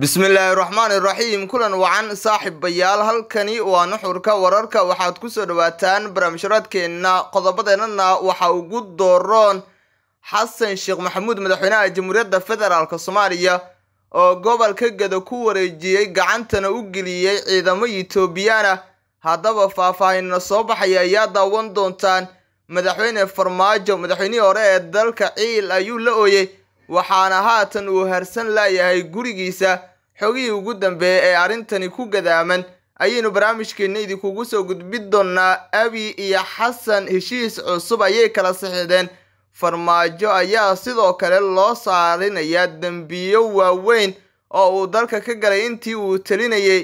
bismillaahi raxmaan iraxiim kulan wacan saaxiibayaal halkani waa nuxurka wararka waxaad ku kusoo dhawaataan barnaamijharaadkeenna qodobadeennana waxa ugu dooroon xasan sheekh maxamuud madaxweynaha jamhuuriyadda federaalk soomaaliya oo gobolka gada ku wareejiyey gacantana u geliyey ciidamo itoobiyaana haddaba faahfaahinna soo baxaya ayaa daawan doontaan madaxweyne farmaajo madaxweynihii hore ee dalka ciil ayuu la ooyey waxaana haatan uu harsan laayahay gurigiisa xogihii ugu dambeeye ee arrintani ku gadaaman ayaynu barnaamijkeenna idinkugu soo gudbin doonnaa abi iyo xasan heshiis cusub ayay kala saxiixdeen farmaajo ayaa sidoo kale loo saarinayaa dembiyo waaweyn oo uu dalka ka galay intii uu telinayey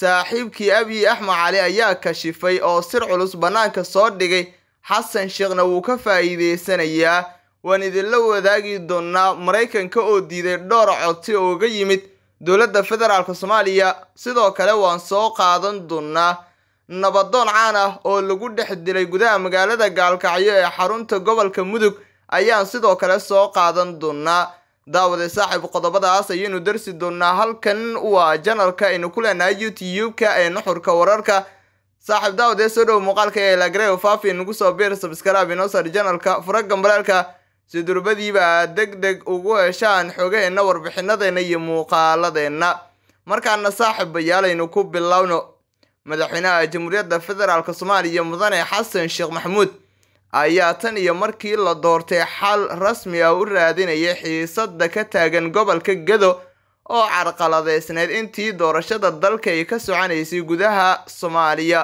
saaxiibkii abi axmed cali ayaa kashifay oo sir culus bannaanka soo dhigay xasan sheekhna wuu ka faa'iideysanayaa waan idinla wadaagi doonnaa maraykanka oo diiday dhowr codsi oo uga yimid dowladda federaalka soomaaliya sidoo kale waan soo qaadan doonnaa nabadoon caan ah oo lagu dhex dilay gudaha magaalada gaalkacyo ee xarunta gobolka mudug ayaan sidoo kale soo qaadan doonnaa daawade saaxiib qodobadaas ayaynu darsi doonnaa halkan waa janalka aynu ku leenahay youtube-ka ee nuxurka wararka saaxiib daawadee soo dhow muuqaalka ee lagreo faafi nagu soo biir sabskraabi noosar janalka furaga maleelka si durbadiiba aad deg deg ugu heshaan xogeenna warbixinadeenna iyo muuqaaladeenna markaana aynu ku bilowno madaxweynaha jamhuuriyadda federaalka soomaaliya mudane xasan sheekh maxamuud ayaa tan iyo markii la doortay xal rasmi ah u raadinaya xiisadda ka taagan gobolka gedo oo carqaladeysneyd intii doorashada dalka ay ka soconaysay gudaha soomaaliya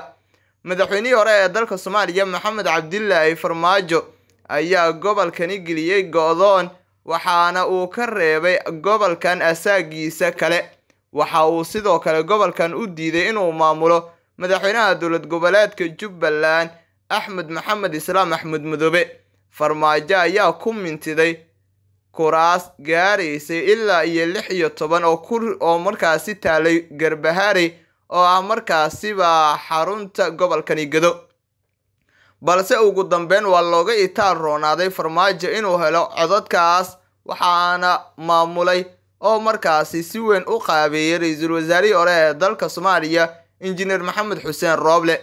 madaxweynihii hore ee dalka soomaaliya maxamed cabdilaahi farmaajo ayaa gobolkani geliyey go'doon waxaana uu ka reebay gobolkan asaagiisa kale waxa uu sidoo kale gobolkan u diiday inuu maamulo madaxweynaha dowlad goboleedka jubbaland axmed maxamed islaam axmed mudoobe farmaajo ayaa ku mintiday kuraas gaaraysay ilaa iyo lix iyo toban oo oo markaasi taalay garbahaari oo ah markaasiba xarunta gobolkani gedo balse ugu dambeyn waa looga itaal roonaaday farmaajo inuu helo codadkaas waxaana maamulay oo markaasi si weyn u qaabeeyey ra-iisul wasaarihii hore ee dalka soomaaliya injineer maxamed xuseen rooble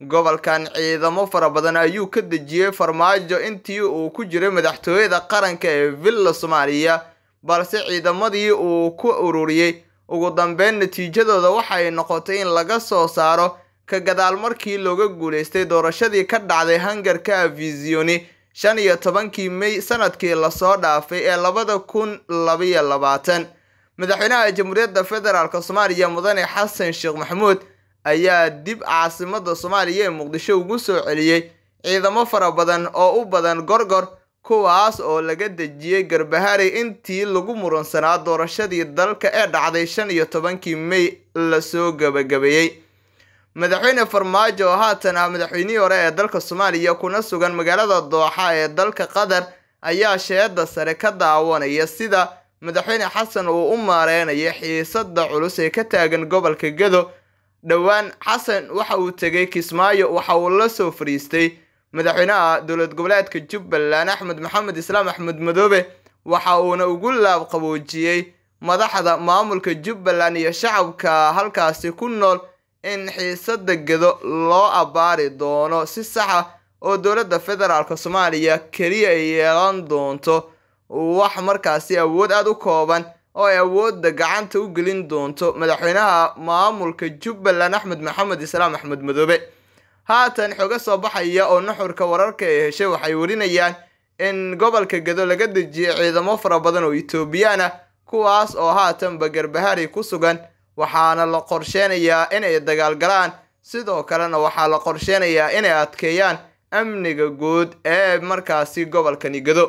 gobolkan ciidamo fara badan ayuu ka dejiyey farmaajo intii uu ku jiray madaxtooyada qaranka ee villa soomaaliya balse ciidamadii uu ku ururiyey ugu dambeyn natiijadooda waxay noqotay in laga soo saaro ka gadaal markii looga guulaystay doorashadii ka dhacday hangarka avisioni shan iyo tobankii may sanadkii lasoo dhaafay ee labada kun labayo labaatan madaxweynaha jamhuuriyadda federaalk soomaaliya mudane xasan sheekh maxamuud ayaa dib caasimada soomaaliya ee muqdisho ugu soo celiyey ciidamo fara badan oo u badan gorgor kuwaas oo laga dejiyey garbahari intii lagu muransanaa doorashadii dalka ee dhacday shan iyo tobankii may lasoo gabagabeeyey madaxweyne farmaajo oo haatan ah madaxweynihii hore ee dalka soomaaliya kuna sugan magaalada dooxa ee dalka qatar ayaa sheeda sare ka daawanaya sida madaxweyne xasan uu u maareynayo xiisada culus ee ka taagan gobolka gedo dhowaan xasan waxa uu tegay kismaayo waxa uu la soo fariistay madaxweynaha dowlad goboleedka jubbaland axmed maxamed islaam axmed madoobe waxa uuna ugu laab qaboojiyey madaxda maamulka jubbaland iyo shacabka halkaasi ku nool in xiisada gedo loo abbaari doono si sax saxa oo dowladda federaalka soomaaliya keliya ay yeelan doonto wax markaasi awood aada u kooban oo ay awoodda gacanta u gelin doonto madaxweynaha maamulka jubbaland axmed maxamed islaam axmed madoobe haatan xoga soo baxaya oo nuxurka wararka ay heshay waxay warinayaan in gobolka gedo laga dejiyay ciidamo fara badan oo etoobiyaan ah kuwaas oo haatan garbahari ku sugan waxaana la qorsheynayaa inay dagaalgalaan sidoo kalena waxaa la qorsheynayaa inay adkeeyaan amniga guud ee markaasi gobolkani gado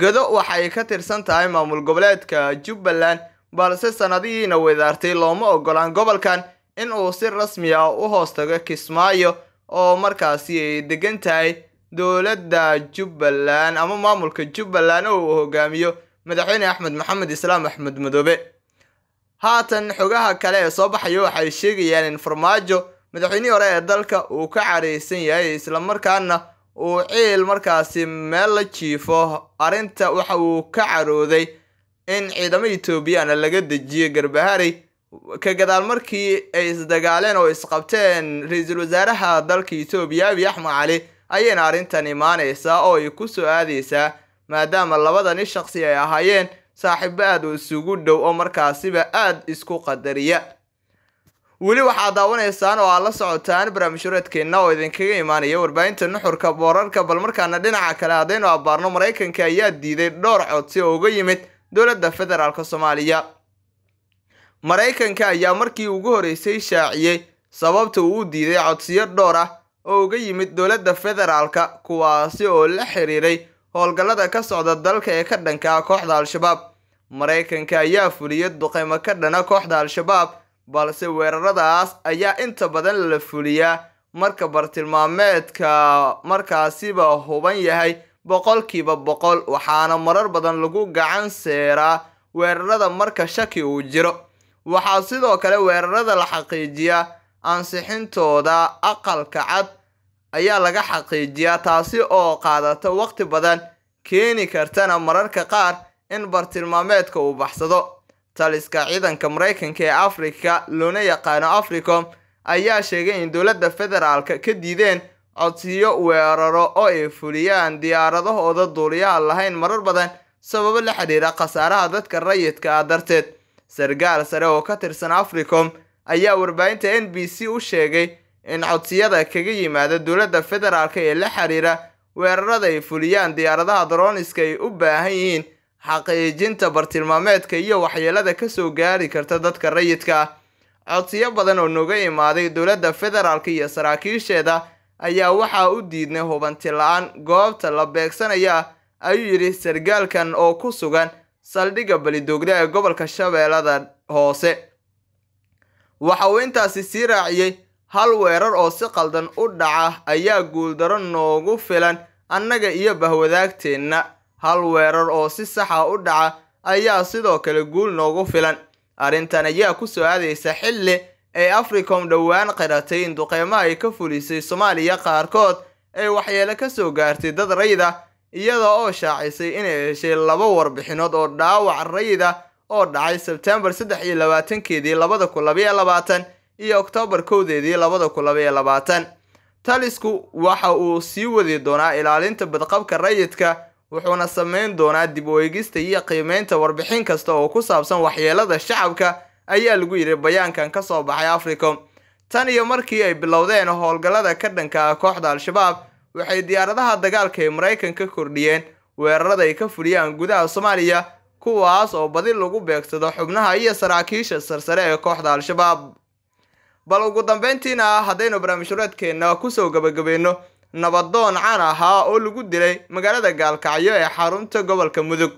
gado waxay ka tirsan tahay maamul goboleedka jubbaland balse sannadihiina wadaartay looma ogolaan gobolkan in uu si rasmi ah u hoostago kismaayo oo markaasi ay degan tahay dowladda jubbaland ama maamulka jubbaland oo uu hogaamiyo madaxweyne axmed maxamed islaam axmed madoobe haatan xogaha kale ee soo baxaya waxay sheegayaan in farmaajo madaxweynihii hore ee dalka uu ka caraysan yahay islamarkaana uu ciil markaasi meel la jiifo arrinta waxa uu ka carooday in ciidamo etoobiyaana laga dejiyey garbaharey ka gadaal markii ay isdagaaleen oo isqabteen ra-iisul wasaaraha dalka etoobiya abiy axmed cali ayayna arrintan imaanaysaa oo ay ku soo aadaysaa maadaama labadani shaqsi ay ahaayeen saaxiibo aad oo isugu dhow oo markaasiba aad isku qadariya weli waxaad daawaneysaan oo aad la socotaan barnaamijhureedkeenna oo idinkaga imaanaya warbaahinta nuxurka boorarka bal markaana dhinaca kale haddaynu abbaarno maraykanka ayaa diiday dhowr codsi oo uga yimid dowladda federaalka soomaaliya maraykanka ayaa markii ugu horreysay shaaciyey sababta uu u diiday codsiyo dhowr ah oo uga yimid dowladda federaalka kuwaasi oo la xiriiray howlgallada ka socda dalka ee ka dhanka kooxda al-shabaab maraykanka ayaa fuliyey duqeymo ka dhana kooxda al-shabaab balse weeraradaas ayaa inta badan la fuliyaa marka bartilmaameedka markaasiba huban yahay boqolkiiba boqol waxaana marar badan lagu gacan seeraa weerarada marka shaki uu jiro waxaa sidoo kale weerarada la xaqiijiyaa ansixintooda aqalka cad ayaa laga xaqiijiyaa taasi oo qaadata waqti badan keeni kartana mararka qaar in bartilmaameedka uu baxsado taliska ciidanka maraykanka ee afrika loona yaqaano africom ayaa sheegay in dowladda federaalka ka diideen codsiyo weeraro oo ay fuliyaan diyaaradahooda duuliyaha lahayn marar badan sababo la xidhiira khasaaraha dadka rayidka ah darteed sargaal sare oo ka tirsan africom ayaa warbaahinta n b c u sheegay in codsiyada kaga yimaada dowladda federaalk ee la xiriira weerarada ay fuliyaan diyaaradaha droniska ay u baahan yihiin xaqiijinta bartilmaameedka iyo waxyeelada ka soo gaari karta dadka rayidka codsiyo badan oo noga imaaday dowladda federaalk iyo saraakiisheeda ayaa waxaa u diidnay hubanti aan goobta la beegsanayaa ayuu yidhi sargaalkan oo ku sugan saldhigga balidoogda ee gobolka shabeellada hoose waxa uu intaasi sii raaciyey hal weerar oo si qaldan u dhaca ayaa guuldarro noogu filan annaga iyo bahwadaagteenna hal weerar oo si saxa ah u dhaca ayaa sidoo kale guul noogu filan arrintan ayaa ku soo aadaysa xilli ay africom dhowaan qiratay in duqeymaha ay ka fulisay soomaaliya qaarkood ay waxyeelo ka soo gaartay dad rayda iyada oo shaacisay inay heshay laba warbixinood oo dhaawac rayda oo dhacay sebtembar saddex iyo labaatankeedii labada kun labayo labaatan iyo oktoobar kowdeedii labada kun labaiyo labaatan talisku waxa uu sii wadi doonaa ilaalinta badqabka rayidka wuxuuna samayn doonaa dib u eegista iyo qiimeynta warbixin kasta oo ku saabsan waxyeelada shacabka ayaa lagu yidhi bayaankan ka soo baxay africom tan iyo markii ay bilowdeen howlgallada ka dhanka ah kooxda al-shabaab waxay diyaaradaha dagaalka ee maraykanka kordhiyeen weerarada ay ka fuliyaan gudaha soomaaliya kuwaas oo badi lagu beegsado xubnaha iyo saraakiisha sarsare ee kooxda al-shabaab bal ugu dambayntiina haddaynu barnaamijhureedkeenna kusoo gabagabayno nabadoon caan ahaa oo lagu dilay magaalada gaalkacyo ee xarunta gobolka mudug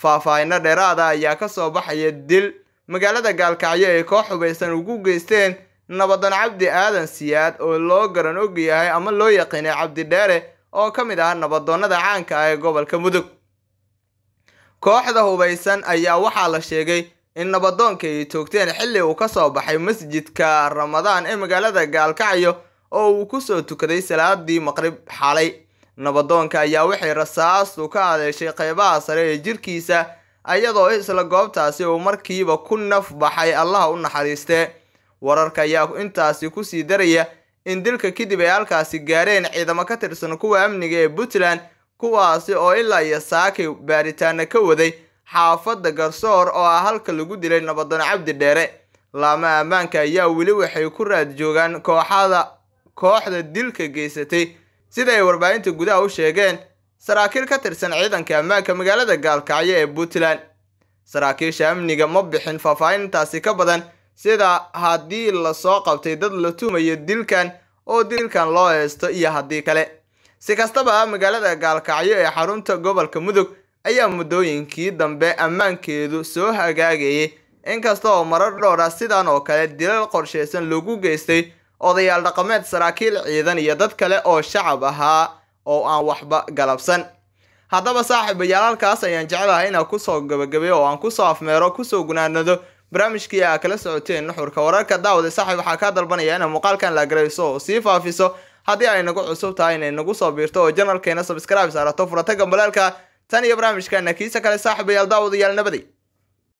faahfaahino dheeraada ayaa ka soo baxaya dil magaalada gaalkacyo ay koox hubaysan ugu geysteen nabadoon cabdi aadan siyaad oo loo garan og yahay ama loo yaqiinay cabdi dheere oo ka mid ah nabadoonnada caanka ah ee gobolka mudug kooxda hubaysan ayaa waxaa la sheegay in nabadoonka ay toogteen xilli uu ka soo baxay masjidka ramadaan ee magaalada gaalkacyo oo uu ku soo tukaday salaadii maqrib xalay nabadoonka ayaa waxay rasaastu ka adeeshay qaybaha sare ee jirkiisa ayadoo isla goobtaasi uu markiiba ku naf baxay allaha u naxariiste wararka ayaa intaasi kusii daraya in dilka kadib ay halkaasi gaareen ciidamo ka tirsan kuwa amniga ee puntland kuwaasi oo ilaa iyo saakay baaritaana ka waday xaafadda garsoor oo ah halka lagu dilay nabadano cabdi dheere laama ammaanka ayaa weli waxay ku raad joogaan kooxada kooxda dilka geysatay sida ay warbaahinta gudaha u sheegeen saraakiil ka tirsan ciidanka ammaanka magaalada gaalkacyo ee puntland saraakiisha amniga ma bixin faahfaahintaasi ka badan sida haddii lasoo qabtay dad la tuumayo dilkan oo dilkan loo heysto iyo haddii kale si kastaba magaalada gaalkacyo ee xarunta gobolka mudug ayaa muddooyinkii dambe ammaankeedu soo hagaagayay inkasta oo marar dhowra ah sidan oo kale dilal qorshaysan lagu geystay odayaal dhaqameed saraakiil ciidan iyo dad kale oo shacab ahaa oo aan waxba galabsan haddaba saaxiibayaal halkaas ayaan jecelahay inaan kusoo gabagabeyo oo aan kusoo afmeero kusoo gunaanado barnaamijkii aa kala socoteen nuxurka wararka daawade saaxiib waxaa kaa dalbanayaa inaad muuqaalkan la garayso oo sii faafiso haddii ay nagu cusub tahay inay nagu soo biirto oo janalkeena sabskrib saarato furata gambaleelka tan iyo barnaamijkaana kiisa kale saaxiibayaal daawadayaal nabaday